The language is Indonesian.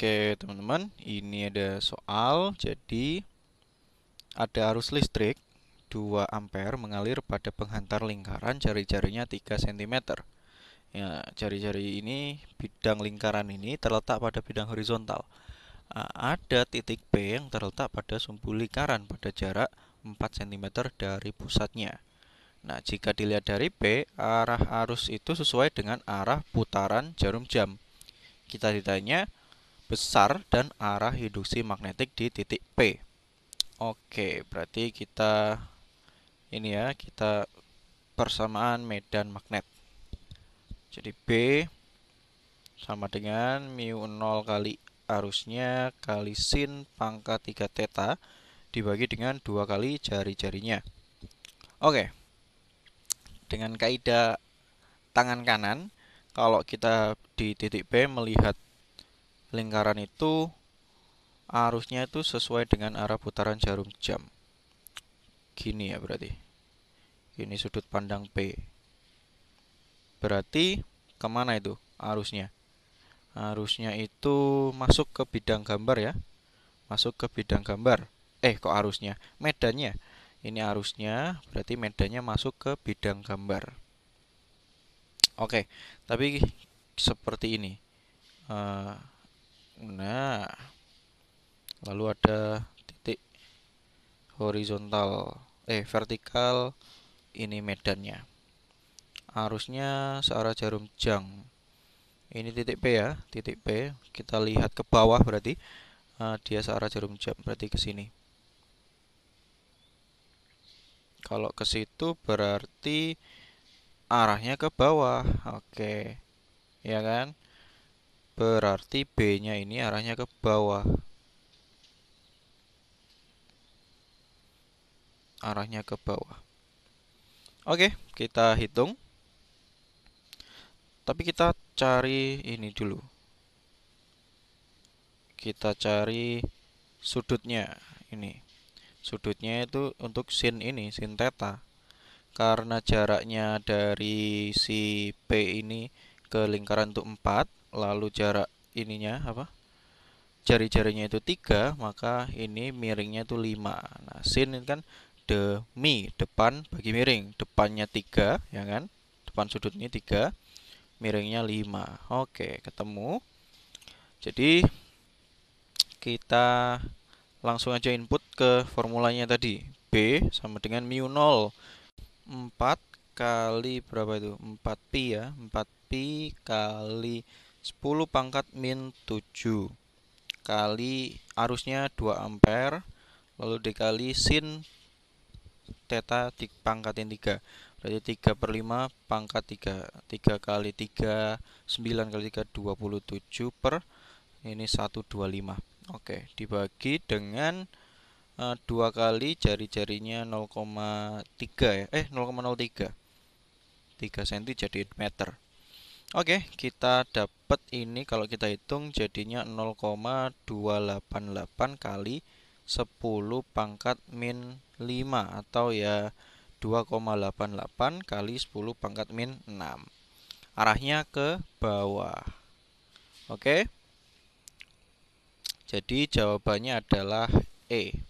Oke teman-teman, ini ada soal. Jadi ada arus listrik 2 ampere mengalir pada penghantar lingkaran jari-jarinya 3 cm. Ya, jari-jari ini bidang lingkaran ini terletak pada bidang horizontal. Ada titik B yang terletak pada sumbu lingkaran pada jarak 4 cm dari pusatnya. Nah, jika dilihat dari B, arah arus itu sesuai dengan arah putaran jarum jam. Kita ditanya, besar dan arah induksi magnetik di titik P. Oke, berarti kita ini ya, kita persamaan medan magnet. Jadi B sama dengan mu 0 kali arusnya kali sin pangkat 3 teta dibagi dengan dua kali jari-jarinya. Oke. Dengan kaidah tangan kanan, kalau kita di titik B melihat lingkaran itu arusnya itu sesuai dengan arah putaran jarum jam gini ya berarti ini sudut pandang P berarti kemana itu arusnya arusnya itu masuk ke bidang gambar ya masuk ke bidang gambar eh kok arusnya medannya ini arusnya berarti medannya masuk ke bidang gambar oke tapi seperti ini uh, Nah, lalu ada titik horizontal, eh vertikal ini medannya. Arusnya searah jarum jam. Ini titik P ya, titik P. Kita lihat ke bawah berarti uh, dia searah jarum jam berarti ke sini. Kalau ke situ berarti arahnya ke bawah. Oke. Okay. Ya kan? Berarti B-nya ini arahnya ke bawah. Arahnya ke bawah. Oke, kita hitung. Tapi kita cari ini dulu. Kita cari sudutnya ini. Sudutnya itu untuk sin ini, sin theta. Karena jaraknya dari si P ini ke lingkaran itu 4, lalu jarak ininya apa jari-jarinya itu tiga maka ini miringnya itu lima. nah sin ini kan demi depan bagi miring depannya tiga ya kan depan sudutnya tiga miringnya lima. oke ketemu jadi kita langsung aja input ke formulanya tadi B sama dengan mu 0 4 kali berapa itu Empat pi ya Empat pi kali 10 pangkat min 7 kali arusnya 2 ampere lalu dikali sin teta di pangkatin 3 berarti 3 per 5 pangkat 3 3 kali 3 9 kali 3 27 per ini 125 oke dibagi dengan uh, kali jari-jarinya 0,3 ya eh 0,03 3 cm jadi meter Oke, kita dapat ini kalau kita hitung jadinya 0,288 kali 10 pangkat min 5 atau ya 2,88 kali 10 pangkat min 6. Arahnya ke bawah. Oke. Jadi jawabannya adalah E.